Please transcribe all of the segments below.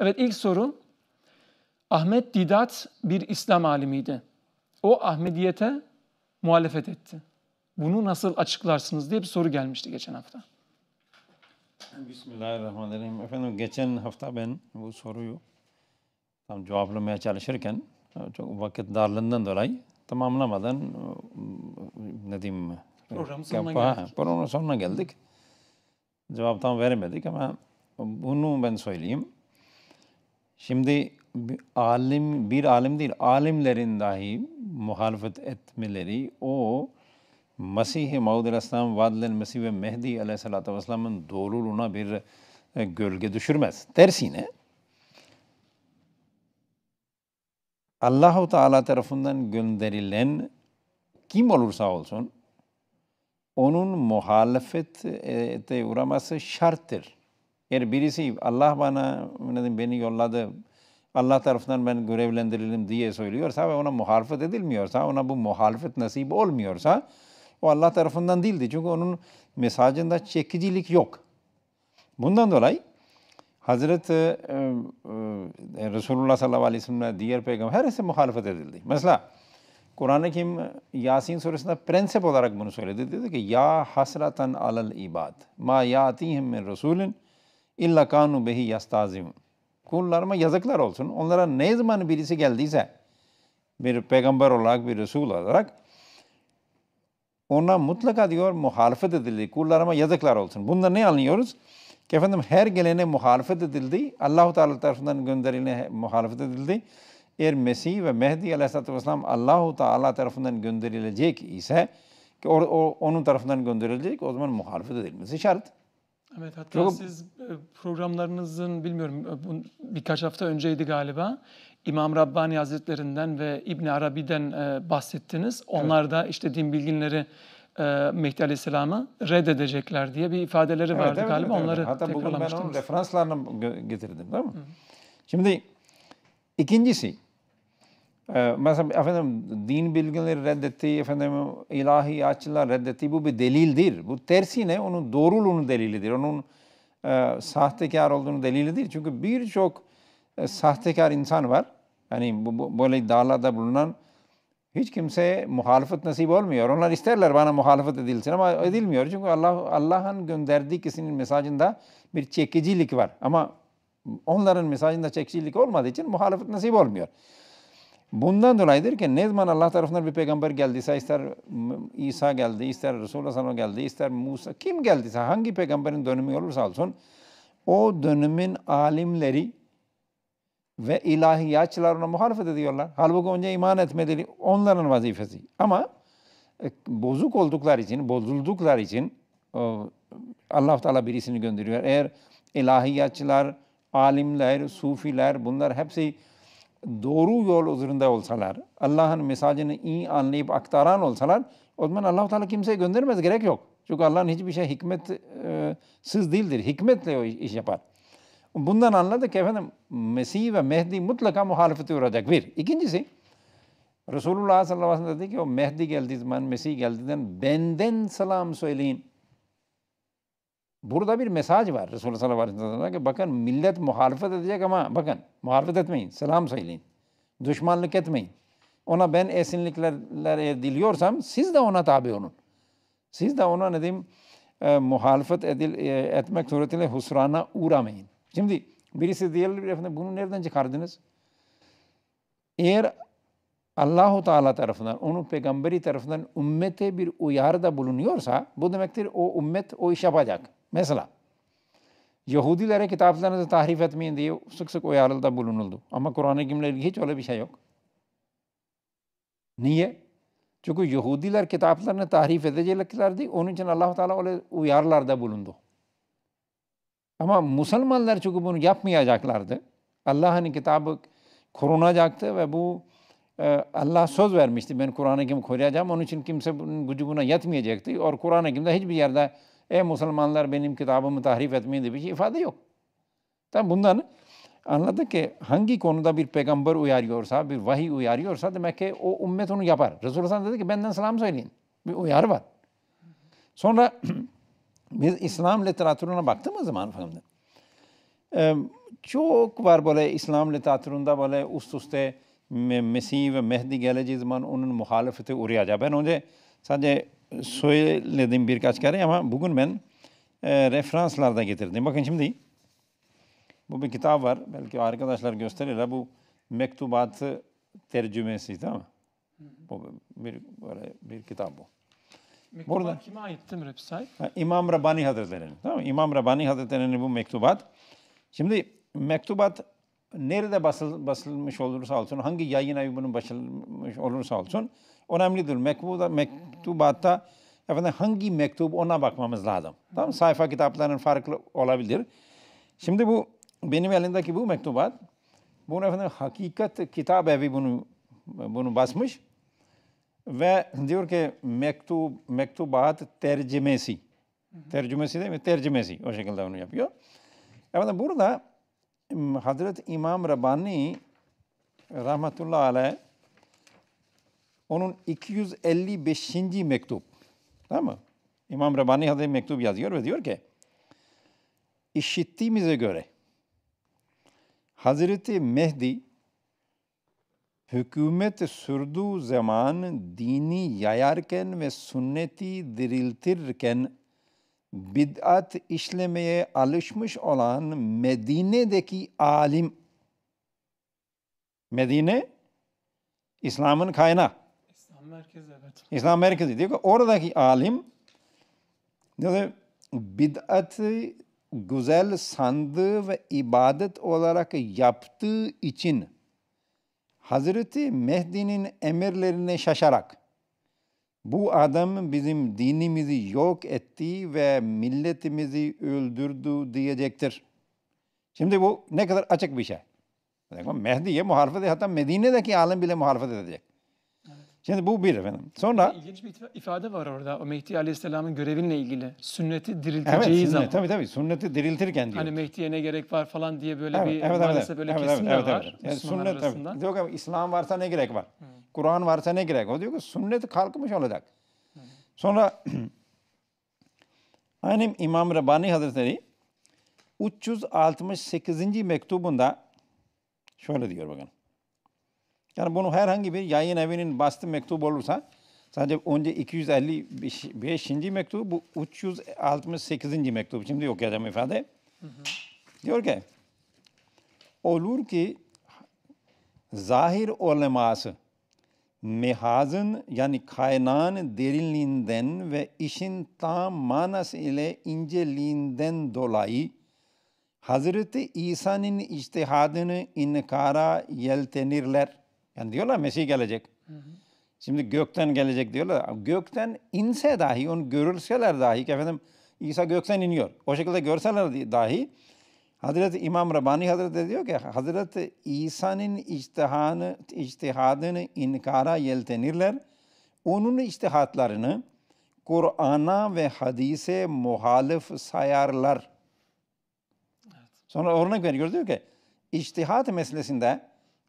Evet ilk sorun Ahmet Didat bir İslam alimiydi. O Ahmediyete muhalefet etti. Bunu nasıl açıklarsınız diye bir soru gelmişti geçen hafta. Bismillahirrahmanirrahim. Efendim geçen hafta ben bu soruyu tam cevaplamaya çalışırken e, çok vakit darlığından dolayı tamamlamadan e, ne diyeyim programın e, sonuna kapa, geldik. Programın sonuna geldik. Cevap tam veremedik ama bunu ben söyleyeyim. Şimdi alim bir alim değil, alimlerin dahi muhalefet etmeleri o Mesih-i Maud Aleyhisselam Vadilel Mesih ve Mehdi Aleyhisselatü Vesselam'ın doğruluğuna bir e, gölge düşürmez. Tersine Allahu Teala tarafından gönderilen kim olursa olsun onun muhalefete e, uğraması şarttır. Eğer birisi Allah bana beni yolladı, Allah tarafından ben görevlendirildim diye söylüyorsa ve ona muhalefet edilmiyorsa, ona bu muhalefet nasip olmuyorsa o Allah tarafından değildi. Çünkü onun mesajında çekicilik yok. Bundan dolayı Hazreti e, e, e Resulullah sallallahu aleyhi ve sellem'le diğer peygamber herkese muhalefet edildi. Mesela Kur'an-ı Kerim Yasin suresinde prensip olarak bunu söyledi. Dedi ki ya hasratan alal ibad ma yatihim min rasulin İlla kanu behi yastazim. Kullarıma yazıklar olsun. Onlara ne zaman birisi geldiyse bir peygamber olarak bir Resul olarak ona mutlaka diyor muhalefet edildi. Kullarıma yazıklar olsun. Bundan ne anlıyoruz? Ki efendim her gelene muhalefet edildi. Allahu Teala tarafından gönderilene muhalefet edildi. Eğer Mesih ve Mehdi Aleyhisselatü Vesselam Allahu Teala tarafından gönderilecek ise ki o, o, onun tarafından gönderilecek o zaman muhalefet edilmesi şart. Evet hatta Çok... siz e, programlarınızın bilmiyorum e, birkaç hafta önceydi galiba. İmam Rabbani Hazretlerinden ve İbni Arabi'den e, bahsettiniz. Onlar evet. da işte din bilginleri e, Mehdi Aleyhisselam'ı reddedecekler diye bir ifadeleri evet, vardı evet, galiba. Evet, Onları evet. Hatta bugün ben onun referanslarını getirdim değil mi? Hı. Şimdi ikincisi ee, mesela efendim din bilgileri reddetti, efendim ilahiyatçılar reddetti. Bu bir delildir. Bu tersine onun doğruluğunun delilidir. Onun e, sahtekar olduğunu delilidir. Çünkü birçok e, sahtekar insan var. Yani bu, bu, böyle iddialarda bulunan hiç kimse muhalefet nasip olmuyor. Onlar isterler bana muhalefet edilsin ama edilmiyor. Çünkü Allah Allah'ın gönderdiği kişinin mesajında bir çekicilik var. Ama onların mesajında çekicilik olmadığı için muhalefet nasip olmuyor. Bundan dolayıdır ki ne zaman Allah tarafından bir peygamber geldiyse ister İsa geldi, ister Resulullah sallallahu geldi, ister Musa kim geldiyse hangi peygamberin dönümü olursa olsun o dönemin alimleri ve ilahiyatçılar ilahiyatçılarına muhalefet ediyorlar. Halbuki önce iman etmeleri onların vazifesi. Ama e, bozuk olduklar için, bozulduklar için Allah u Teala birisini gönderiyor. Eğer ilahiyatçılar, alimler, sufiler bunlar hepsi doğru yol üzerinde olsalar, Allah'ın mesajını iyi anlayıp aktaran olsalar o zaman allah Teala kimseye göndermez gerek yok. Çünkü Allah'ın hiçbir şey hikmetsiz e, değildir. Hikmetle o iş yapar. Bundan anladık ki efendim Mesih ve Mehdi mutlaka muhalefete uğrayacak. Bir. İkincisi Resulullah sallallahu aleyhi ve sellem dedi ki o Mehdi geldiği zaman, Mesih geldiğinden benden selam söyleyin. Burada bir mesaj var Resulullah sallallahu aleyhi ve sellem'e ki bakın millet muhalefet edecek ama bakın muhalefet etmeyin, selam söyleyin. Düşmanlık etmeyin. Ona ben esinlikler ediliyorsam siz de ona tabi olun. Siz de ona ne diyeyim e, muhalefet edil, e, etmek suretiyle husrana uğramayın. Şimdi birisi diyebilir efendim bunu nereden çıkardınız? Eğer Allahu Teala tarafından, onun peygamberi tarafından ümmete bir uyarıda bulunuyorsa bu demektir o ümmet o iş yapacak. Mesela Yahudilere kitaplarınızı tahrif etmeyin diye sık sık uyarılda bulunuldu. Ama Kur'an-ı Kerim'le ilgili hiç öyle bir şey yok. Niye? Çünkü Yahudiler kitaplarını tahrif edeceklerdi. Onun için allah Teala öyle uyarlarda bulundu. Ama Müslümanlar çünkü bunu yapmayacaklardı. Allah'ın kitabı korunacaktı ve bu e, Allah söz vermişti. Ben Kur'an-ı Kerim koruyacağım. Onun için kimse bunun gücü buna yetmeyecekti. Or Kur'an-ı Kerim'de hiçbir yerde e Müslümanlar benim kitabımı tahrif etmeyin diye bir şey ifade yok. Tabi bundan anladık ki hangi konuda bir peygamber uyarıyorsa, bir vahiy uyarıyorsa demek ki o ümmet onu yapar. Resulullah dedi ki benden selam söyleyin. Bir uyarı var. Sonra biz İslam literatürüne baktığımız zaman efendim, çok var böyle İslam literatüründe böyle üst üste Mesih ve Mehdi geleceği zaman onun muhalefeti uğrayacak. Ben önce sadece söyledim birkaç kere ama bugün ben e, referanslarda getirdim. Bakın şimdi bu bir kitap var. Belki arkadaşlar gösterirler. Bu mektubatı tercümesi değil mi? Bu bir, böyle bir kitap bu. Mektubat Burada, kime aittir Mürep Sahip? İmam Rabbani Hazretleri'nin. Tamam İmam Rabbani Hazretleri'nin bu mektubat. Şimdi mektubat nerede basıl, basılmış olursa olsun, hangi yayın evi bunun basılmış olursa olsun, önemlidir. Mektuba, mektubatta efendim hangi mektup ona bakmamız lazım. Tamam Sayfa kitaplarının farklı olabilir. Şimdi bu benim elimdeki bu mektubat bunu efendim hakikat kitap evi bunu bunu basmış ve diyor ki mektub mektubat tercümesi. Tercümesi değil mi? Tercümesi. O şekilde onu yapıyor. Efendim burada Hazreti İmam Rabbani rahmetullahi aleyh onun 255. mektup. Tamam mı? İmam Rabbani Hazretleri mektup yazıyor ve diyor ki işittiğimize göre Hazreti Mehdi hükümet sürdüğü zaman dini yayarken ve sünneti diriltirken bid'at işlemeye alışmış olan Medine'deki alim Medine İslam'ın kaynağı merkezi evet. İslam merkezi diyor ki oradaki alim diyor bid'atı güzel sandığı ve ibadet olarak yaptığı için Hazreti Mehdi'nin emirlerine şaşarak bu adam bizim dinimizi yok etti ve milletimizi öldürdü diyecektir. Şimdi bu ne kadar açık bir şey. Mehdi'ye muhalefet hatta Medine'deki alim bile muhalefet edecek. Şimdi bu bir efendim. Sonra ilginç bir ifade var orada. O Mehdi Aleyhisselam'ın görevinle ilgili. Sünneti dirilteceği evet, sünnet, zaman. Tabii tabii. Sünneti diriltirken hani diyor. Hani Mehdi'ye ne gerek var falan diye böyle evet, bir evet, maalesef evet, böyle evet, kesim evet, de var. Evet. Yani sünnet arasında. tabii. Diyor ki İslam varsa ne gerek var? Hmm. Kur'an varsa ne gerek? O diyor ki Sünneti kalkmış olacak. Hmm. Sonra hani İmam Rabbani Hazretleri 368. mektubunda şöyle diyor bakın. Yani bunu herhangi bir yayın evinin bastı mektup olursa sadece önce 255. mektup bu 368. mektup. Şimdi okuyacağım ifade. Hı hı. Diyor ki olur ki zahir oleması mehazın yani kaynağın derinliğinden ve işin tam manası ile inceliğinden dolayı Hazreti İsa'nın içtihadını inkara yeltenirler. Yani diyorlar Mesih gelecek. Hı hı. Şimdi gökten gelecek diyorlar. Gökten inse dahi, onu görülseler dahi ki efendim İsa gökten iniyor. O şekilde görseler dahi Hazreti İmam Rabbani Hazretleri diyor ki Hazreti İsa'nın içtihanı, içtihadını inkara yeltenirler. Onun içtihatlarını Kur'an'a ve hadise muhalif sayarlar. Evet. Sonra örnek veriyor diyor ki içtihat meselesinde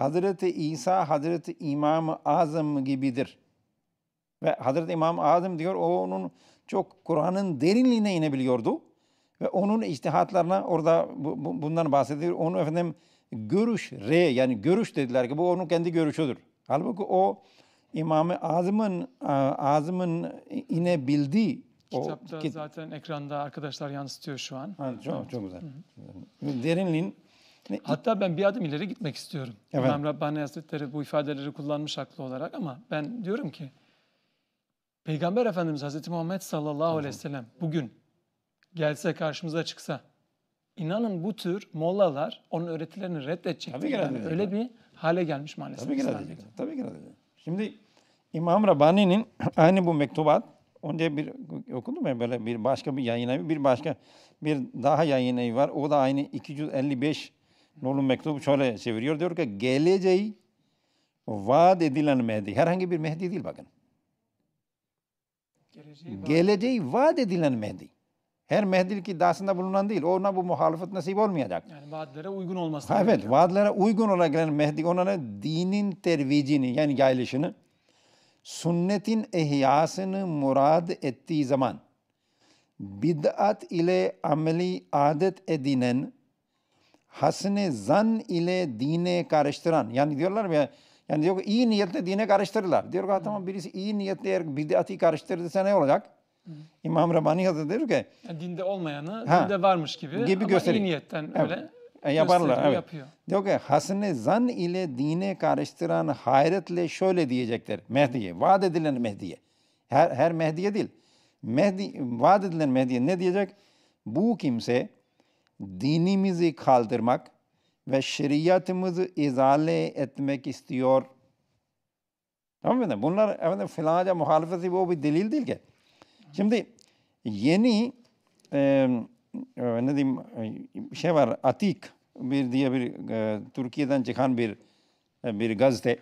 Hazreti İsa, Hazreti İmam-ı Azam gibidir. Ve Hazreti İmam-ı Azam diyor, o onun çok Kur'an'ın derinliğine inebiliyordu. Ve onun içtihatlarına orada bu, bu, bundan bahsediyor. Onu efendim görüş, re yani görüş dediler ki bu onun kendi görüşüdür. Halbuki o İmam-ı Azam'ın Azam'ın inebildiği Kitapta o, kit zaten ekranda arkadaşlar yansıtıyor şu an. Ha, çok, evet. çok güzel. Hı hı. Derinliğin Hatta ben bir adım ileri gitmek istiyorum. Evet. İmam Rabbani Hazretleri bu ifadeleri kullanmış haklı olarak ama ben diyorum ki Peygamber Efendimiz Hazreti Muhammed sallallahu aleyhi ve sellem bugün gelse karşımıza çıksa inanın bu tür mollalar onun öğretilerini reddedecek. Tabii ki yani öyle bir hale gelmiş maalesef. Tabii ki değil. Tabii ki değil. Şimdi İmam Rabbani'nin aynı bu mektubat önce bir okudum ya böyle bir başka bir yayın evi, bir başka bir daha yayın evi var. O da aynı 255 Nolun mektubu şöyle çeviriyor. Diyor ki geleceği vaat edilen Mehdi. Herhangi bir Mehdi değil bakın. Geleceği, vaat. edilen Mehdi. Her Mehdi iddiasında bulunan değil. Ona bu muhalefet nasip olmayacak. Yani vaatlere uygun olması. Ha, evet, yani. vaatlere uygun olarak gelen Mehdi onlara dinin tervicini yani yayılışını, sünnetin ihyasını murad ettiği zaman bid'at ile ameli adet edinen hasne zan ile dine karıştıran yani diyorlar ya yani diyor ki iyi niyetle dine karıştırırlar. Diyor ki tamam birisi iyi niyetle eğer bid'ati karıştırırsa ne olacak? Hı. İmam Rabbani Hazretleri diyor ki yani dinde olmayanı ha, dinde varmış gibi, gibi ama gösterir. iyi niyetten evet. öyle e, yaparlar. Evet. Yapıyor. Diyor ki hasne zan ile dine karıştıran hayretle şöyle diyecekler Mehdi'ye. Vaat edilen Mehdi'ye. Her, her Mehdi'ye değil. Mehdi, vaat edilen Mehdi'ye ne diyecek? Bu kimse dinimizi kaldırmak ve şeriatımızı izale etmek istiyor. Tamam mı? Efendim? Bunlar efendim, filanca muhalefeti bu bir delil değil ki. Şimdi yeni e, ne diyeyim şey var Atik bir diye bir e, Türkiye'den çıkan bir e, bir gazete.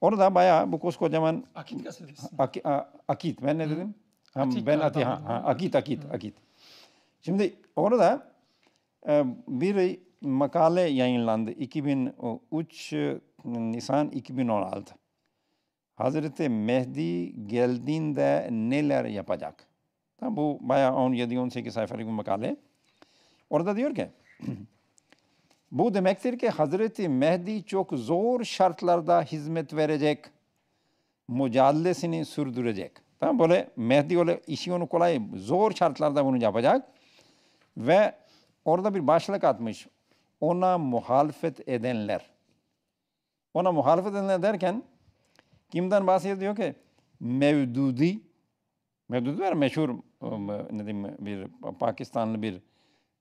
Orada bayağı bu koskocaman Akit gazetesi. Ak, akit ben ne dedim? Hı. Hem, ben Atik ha, ha, Akit Akit Hı. Akit. Şimdi orada ee, bir makale yayınlandı 2003 Nisan 2016. Hazreti Mehdi geldiğinde neler yapacak? Tam bu bayağı 17-18 sayfalık bir makale. Orada diyor ki bu demektir ki Hazreti Mehdi çok zor şartlarda hizmet verecek, mücadelesini sürdürecek. Tamam böyle Mehdi öyle işi onu kolay, zor şartlarda bunu yapacak ve Orada bir başlık atmış. Ona muhalefet edenler. Ona muhalefet edenler derken kimden bahsediyor ki? Mevdudi. Mevdudi var meşhur um, ne diyeyim, bir Pakistanlı bir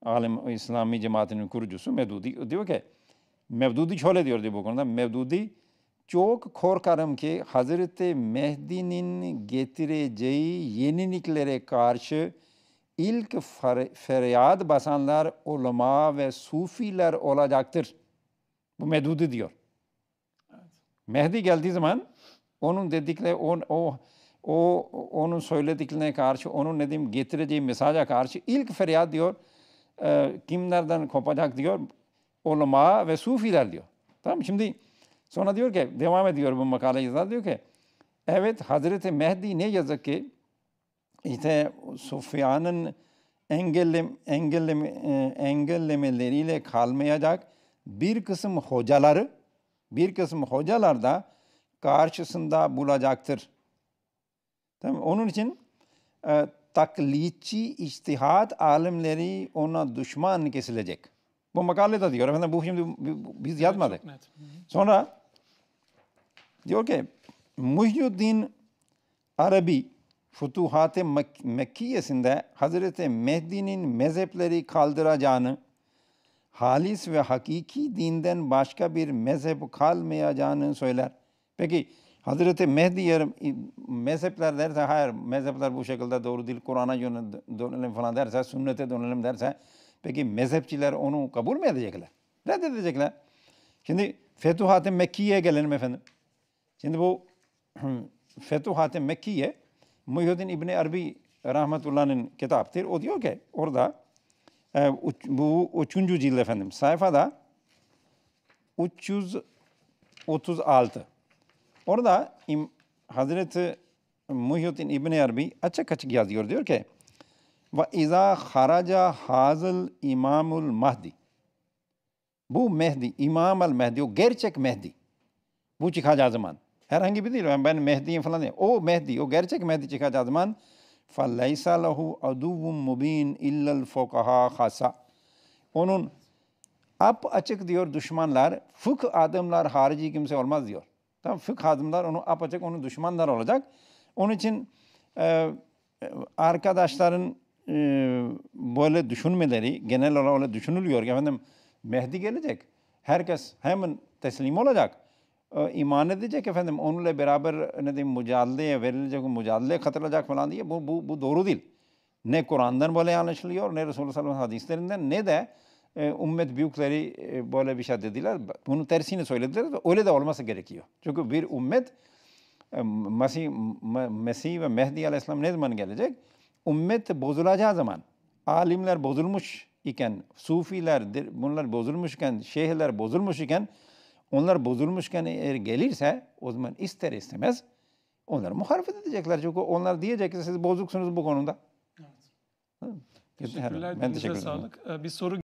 alim İslami cemaatinin kurucusu Mevdudi. Diyor ki Mevdudi şöyle diyor diyor bu konuda. Mevdudi çok korkarım ki Hazreti Mehdi'nin getireceği yeniliklere karşı ilk feryat basanlar ulema ve sufiler olacaktır. Bu medudu diyor. Mehdi geldiği zaman onun dedikleri on, o o onun söylediklerine karşı onun ne diyeyim getireceği mesaja karşı ilk feryat diyor e, kimlerden kopacak diyor ulema ve sufiler diyor. Tamam şimdi sonra diyor ki devam ediyor bu makaleyi diyor ki evet Hazreti Mehdi ne yazık ki işte Sufyan'ın engellem, engellem, e, engellemeleriyle kalmayacak bir kısım hocaları, bir kısım hocalar da karşısında bulacaktır. Tamam, onun için e, taklitçi iştihat alimleri ona düşman kesilecek. Bu makalede diyor. Efendim bu şimdi biz yazmadık. Sonra diyor ki Muhyiddin Arabi Futuhat-ı Mek Mekkiyesinde Hazreti Mehdi'nin mezhepleri kaldıracağını, halis ve hakiki dinden başka bir mezhep kalmayacağını söyler. Peki Hazreti Mehdi yarım mezhepler derse hayır mezhepler bu şekilde doğru değil Kur'an'a dönelim falan derse sünnete dönelim derse peki mezhepçiler onu kabul mü edecekler? Reddedecekler. Şimdi Fetuhat-ı Mekki'ye gelelim efendim. Şimdi bu Fetuhat-ı Mekki'ye Muhyiddin İbni Arbi rahmetullah'ın kitaptır. O diyor ki orada e, bu üçüncü cilt efendim sayfada 336. Orada im, Hazreti Muhyiddin İbni Arbi açık açık yazıyor. Diyor ki ve izâ haraca hazıl imamul mahdi. Bu Mehdi, imam al Mehdi, o gerçek Mehdi. Bu çıkacağı zaman. Herhangi bir değil. Yani ben Mehdi'yim falan değil. O Mehdi, o gerçek Mehdi çıkacağı zaman فَلَيْسَ لَهُ عَدُوٌ مُب۪ينَ اِلَّا الْفُقَهَا خَسَ Onun ap açık diyor düşmanlar, fıkh adımlar harici kimse olmaz diyor. Tamam fıkh adımlar onu ap açık, onun düşmanlar olacak. Onun için e, arkadaşların e, böyle düşünmeleri, genel olarak öyle düşünülüyor. Efendim Mehdi gelecek. Herkes hemen teslim olacak. Ee, iman edecek efendim onunla beraber ne diyeyim mücadeleye verilecek, mücadele katılacak falan diye bu, bu, bu doğru değil. Ne Kur'an'dan böyle anlaşılıyor, ne Resulullah sallallahu aleyhi ve hadislerinden ne de e, ümmet büyükleri e, böyle bir şey dediler. bunu tersini söylediler ve öyle de olması gerekiyor. Çünkü bir ümmet e, Mesih, Mesih ve Mehdi aleyhisselam ne zaman gelecek? Ümmet bozulacağı zaman, alimler bozulmuş iken, sufiler bunlar bozulmuş iken, şeyhler bozulmuş iken onlar bozulmuşken eğer gelirse o zaman ister istemez onlar muhalefet edecekler. Çünkü onlar diyecek ki siz bozuksunuz bu konuda. Evet. Teşekkürler. Ben teşekkür ederim. Sağlık. Ee, bir soru